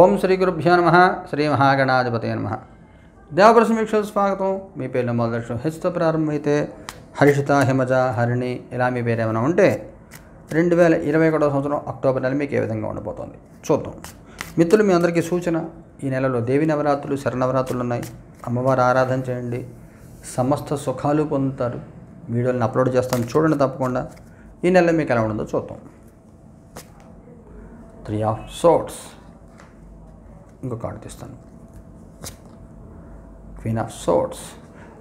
ఓం శ్రీ గురుభ్యో నమ శ్రీ మహాగణాధిపతయ నమ దేవప్రసమీక్షలు స్వాగతం మీ పేరు మొదలక్ష హెచ్తో ప్రారంభమైతే హర్షిత హిమజ హరిణి ఇలా మీ పేరు ఏమైనా ఉంటే రెండు వేల ఇరవై ఒకటో సంవత్సరం అక్టోబర్ నెల మీకు ఏ విధంగా ఉండబోతోంది చూద్దాం మిత్రులు మీ అందరికీ సూచన ఈ నెలలో దేవి నవరాత్రులు శరణవరాత్రులు ఉన్నాయి అమ్మవారు ఆరాధన చేయండి సమస్త సుఖాలు పొందుతారు వీడియోలను అప్లోడ్ చేస్తాను చూడండి తప్పకుండా ఈ నెలలో మీకు ఎలా ఉండదో చూద్దాం త్రీ ఆఫ్ సోట్స్ ఇంకో కార్డు తీస్తాను క్వీన్ ఆఫ్ సోట్స్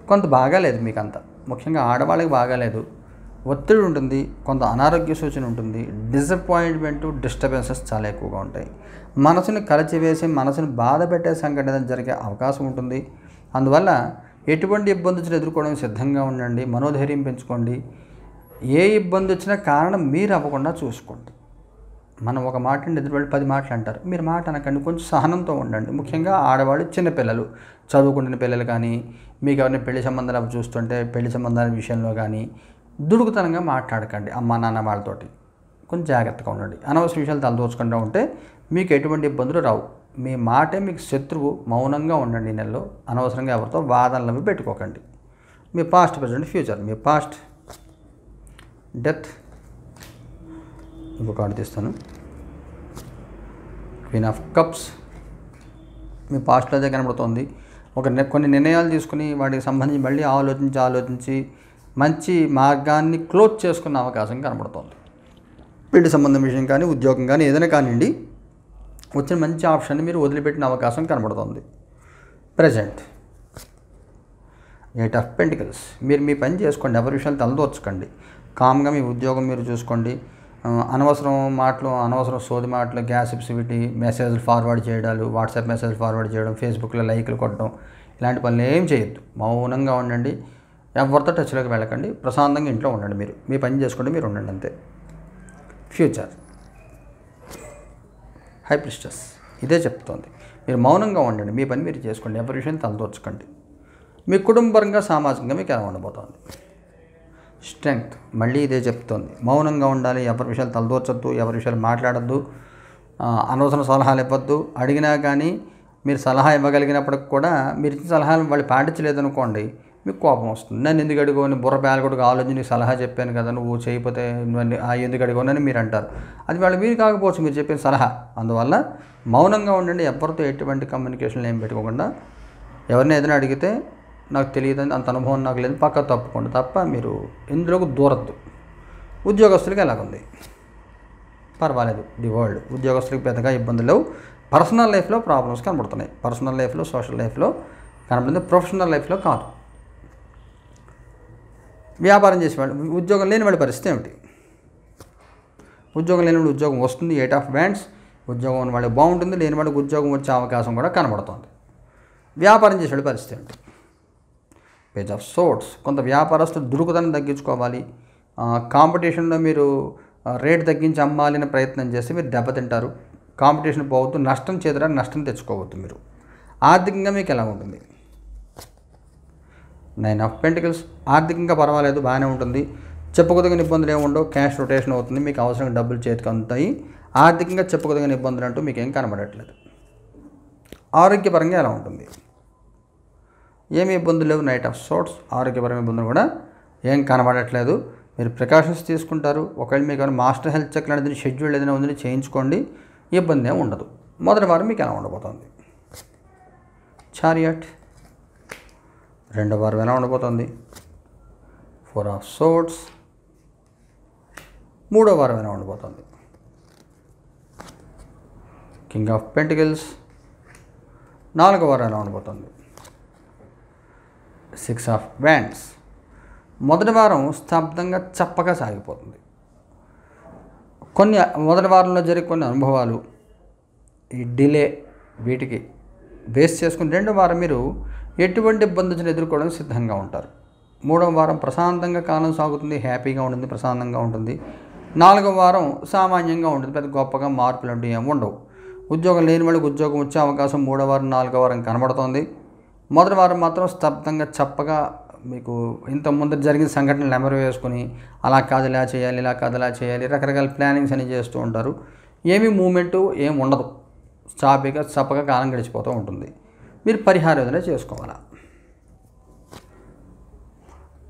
కొంత బాగాలేదు మీకు అంత ముఖ్యంగా ఆడవాళ్ళకి బాగాలేదు ఒత్తిడి ఉంటుంది కొంత అనారోగ్య సూచన ఉంటుంది డిసప్పాయింట్మెంట్ డిస్టర్బెన్సెస్ చాలా ఎక్కువగా ఉంటాయి మనసుని కలిచివేసి మనసుని బాధ పెట్టే సంఘటన జరిగే అవకాశం ఉంటుంది అందువల్ల ఎటువంటి ఇబ్బందులు ఎదుర్కోవడం సిద్ధంగా ఉండండి మనోధైర్యం పెంచుకోండి ఏ ఇబ్బంది వచ్చినా కారణం మీరు అవ్వకుండా చూసుకోండి మనం ఒక మాట అంటే ఎదురువాళ్ళు పది మాటలు అంటారు మీరు మాట అనకండి కొంచెం సహనంతో ఉండండి ముఖ్యంగా ఆడవాళ్ళు చిన్నపిల్లలు చదువుకుంటున్న పిల్లలు కానీ మీకు ఎవరిని పెళ్లి సంబంధాలు అవి చూస్తుంటే పెళ్లి సంబంధాల విషయంలో కానీ దుడుకుతనంగా మాట్లాడకండి అమ్మా నాన్న వాళ్ళతోటి కొంచెం జాగ్రత్తగా ఉండండి అనవసర విషయాలు తలదోచకుండా ఉంటే మీకు ఎటువంటి ఇబ్బందులు రావు మీ మాటే మీకు శత్రువు మౌనంగా ఉండండి నెలలో అనవసరంగా ఎవరితో వాదనలు పెట్టుకోకండి మీ పాస్ట్ ప్రజెంట్ ఫ్యూచర్ మీ పాస్ట్ డెత్ ఇంకొక కార్డు తీస్తాను క్వీన్ ఆఫ్ కప్స్ మీ పాస్ట్లో అదే కనబడుతోంది ఒక కొన్ని నిర్ణయాలు తీసుకుని వాటికి సంబంధించి మళ్ళీ ఆలోచించి ఆలోచించి మంచి మార్గాన్ని క్లోజ్ చేసుకున్న అవకాశం కనబడుతోంది పెళ్లి సంబంధం విషయం కానీ ఉద్యోగం కానీ ఏదైనా కానివ్వండి వచ్చిన మంచి ఆప్షన్ని మీరు వదిలిపెట్టిన అవకాశం కనబడుతుంది ప్రజెంట్ ఎయిట్ ఆఫ్ పెంటికల్స్ మీరు మీ పని చేసుకోండి ఎవరి విషయాలు తలదోచుకోండి కామ్గా మీ ఉద్యోగం మీరు చూసుకోండి అనవసరం మాటలు అనవసరం సోది మాటలు గ్యాస్ గ్యాసిప్సివిటీ మెసేజ్లు ఫార్వర్డ్ చేయడాలు వాట్సాప్ మెసేజ్ ఫార్వర్డ్ చేయడం ఫేస్బుక్లో లైక్లు కొట్టడం ఇలాంటి పనులు ఏం చేయొద్దు మౌనంగా ఉండండి ఎవరితో టచ్లోకి వెళ్ళకండి ప్రశాంతంగా ఇంట్లో ఉండండి మీరు మీ పని చేసుకోండి మీరు ఉండండి అంతే ఫ్యూచర్ హైప్రిస్టస్ ఇదే చెప్తోంది మీరు మౌనంగా ఉండండి మీ పని మీరు చేసుకోండి ఎవరి విషయం తలదోచకండి మీ కుటుంబరంగా సామాజికంగా మీకు ఎలా ఉండబోతోంది స్ట్రెంగ్త్ మళ్ళీ ఇదే చెప్తోంది మౌనంగా ఉండాలి ఎవరి విషయాలు తలదూర్చొద్దు ఎవరి విషయాలు మాట్లాడద్దు అనవసరం సలహాలు ఇవ్వద్దు అడిగినా కానీ మీరు సలహా ఇవ్వగలిగినప్పటికి కూడా మీరు ఇచ్చిన సలహాలు వాళ్ళు పాటించలేదు అనుకోండి మీకు కోపం వస్తుంది నన్ను ఎందుకు అడిగో బుర్ర పేలకొడుకు ఆలోచించి నీకు సలహా చెప్పాను కదా నువ్వు చేయకపోతే ఎందుకు అడిగోనని మీరు అంటారు అది వాళ్ళు మీరు కాకపోవచ్చు మీరు చెప్పిన సలహా అందువల్ల మౌనంగా ఉండండి ఎవరితో ఎటువంటి కమ్యూనికేషన్లు ఏం పెట్టుకోకుండా ఎవరిని ఏదైనా అడిగితే నాకు తెలియదు అంత అనుభవం నాకు లేదు పక్క తప్పకుండా తప్ప మీరు ఇందులోకి దూరద్దు ఉద్యోగస్తులకి ఎలాగుంది పర్వాలేదు ది వరల్డ్ ఉద్యోగస్తులకు పెద్దగా ఇబ్బందులు లేవు పర్సనల్ లైఫ్లో ప్రాబ్లమ్స్ కనబడుతున్నాయి పర్సనల్ లైఫ్లో సోషల్ లైఫ్లో కనబడింది ప్రొఫెషనల్ లైఫ్లో కాదు వ్యాపారం చేసేవాళ్ళు ఉద్యోగం లేని వాడి పరిస్థితి ఏమిటి ఉద్యోగం లేని వాడి ఉద్యోగం వస్తుంది ఎయిట్ ఆఫ్ బ్యాండ్స్ ఉద్యోగం వాళ్ళు బాగుంటుంది లేనివాడికి ఉద్యోగం వచ్చే అవకాశం కూడా కనబడుతుంది వ్యాపారం చేసేవాడి పరిస్థితి ఏమిటి పేజ్ ఆఫ్ సోర్ట్స్ కొంత వ్యాపారస్తులు దురుకుదనం తగ్గించుకోవాలి కాంపిటీషన్లో మీరు రేట్ తగ్గించి అనే ప్రయత్నం చేస్తే మీరు దెబ్బతింటారు కాంపిటీషన్ పోవద్దు నష్టం చేతురా నష్టం తెచ్చుకోవద్దు మీరు ఆర్థికంగా మీకు ఎలా ఉంటుంది నైన్ ఆఫ్ పెంటికల్స్ ఆర్థికంగా పర్వాలేదు బాగానే ఉంటుంది చెప్పుకోదగిన ఇబ్బందులు ఏముండవు క్యాష్ రొటేషన్ అవుతుంది మీకు అవసరం డబ్బులు చేతికి అందుతాయి ఆర్థికంగా చెప్పుకోదగిన ఇబ్బందులు అంటూ మీకేం కనబడట్లేదు ఆరోగ్యపరంగా ఎలా ఉంటుంది ఏమి ఇబ్బందులు లేవు నైట్ ఆఫ్ సోట్స్ ఆరోగ్యపరమైన ఇబ్బందులు కూడా ఏం కనబడట్లేదు మీరు ప్రికాషన్స్ తీసుకుంటారు ఒకవేళ మీకు ఏమైనా మాస్టర్ హెల్త్ చెక్ లాంటిది షెడ్యూల్ ఏదైనా ఉందని చేయించుకోండి ఇబ్బంది ఏమి ఉండదు మొదటి వారం మీకు ఎలా ఉండబోతోంది చారియట్ రెండో వారం ఎలా ఉండబోతోంది ఫోర్ ఆఫ్ సోట్స్ మూడో వారం ఎలా ఉండబోతోంది కింగ్ ఆఫ్ పెంటికల్స్ నాలుగో వారం ఎలా ఉండబోతోంది సిక్స్ ఆఫ్ వ్యాండ్స్ మొదటి వారం స్తబ్దంగా చప్పగా సాగిపోతుంది కొన్ని మొదటి వారంలో జరిగే కొన్ని అనుభవాలు ఈ డిలే వీటికి బేస్ చేసుకుని రెండో వారం మీరు ఎటువంటి ఇబ్బందులను ఎదుర్కోవడానికి సిద్ధంగా ఉంటారు మూడవ వారం ప్రశాంతంగా కాలం సాగుతుంది హ్యాపీగా ఉంటుంది ప్రశాంతంగా ఉంటుంది నాలుగవ వారం సామాన్యంగా ఉంటుంది పెద్ద గొప్పగా మార్పులు అంటే ఏమి ఉండవు ఉద్యోగం లేని వాళ్ళకి ఉద్యోగం వచ్చే అవకాశం మూడో వారం నాలుగో వారం కనబడుతోంది మొదటి వారం మాత్రం స్తబ్దంగా చప్పగా మీకు ఇంత ముందర జరిగిన సంఘటనలు నెమరు వేసుకొని అలా కాదు ఇలా చేయాలి ఇలా కాదు ఇలా చేయాలి రకరకాల ప్లానింగ్స్ అని చేస్తూ ఉంటారు ఏమీ మూమెంటు ఏమి ఉండదు చాపిగా చప్పగా కాలం గడిచిపోతూ ఉంటుంది మీరు పరిహారం ఏదైనా చేసుకోవాలా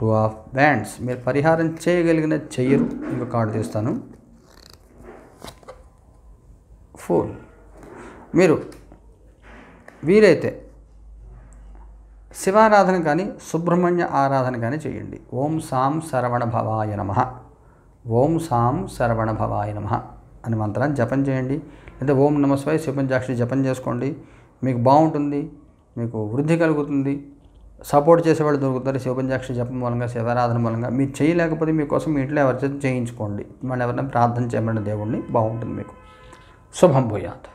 టూ ఆఫ్ బ్యాండ్స్ మీరు పరిహారం చేయగలిగిన చెయ్యరు ఇంకొక కార్డు తీస్తాను ఫోర్ మీరు వీలైతే శివారాధన కానీ సుబ్రహ్మణ్య ఆరాధన కానీ చేయండి ఓం సాం శరవణ భవాయ నమ ఓం సాం శరవణ భవాయ నమ అని మంత్రాన్ని జపం చేయండి లేదా ఓం నమస్వాయ శివంజాక్షి జపం చేసుకోండి మీకు బాగుంటుంది మీకు వృద్ధి కలుగుతుంది సపోర్ట్ చేసేవాళ్ళు దొరుకుతారు శివపంచాక్షరి జపం మూలంగా శివారాధన మూలంగా మీరు చేయలేకపోతే మీకోసం మీ ఇంట్లో ఎవరి చేయించుకోండి మనం ఎవరైనా ప్రార్థన చేయమని దేవుడిని బాగుంటుంది మీకు శుభం భూయాత్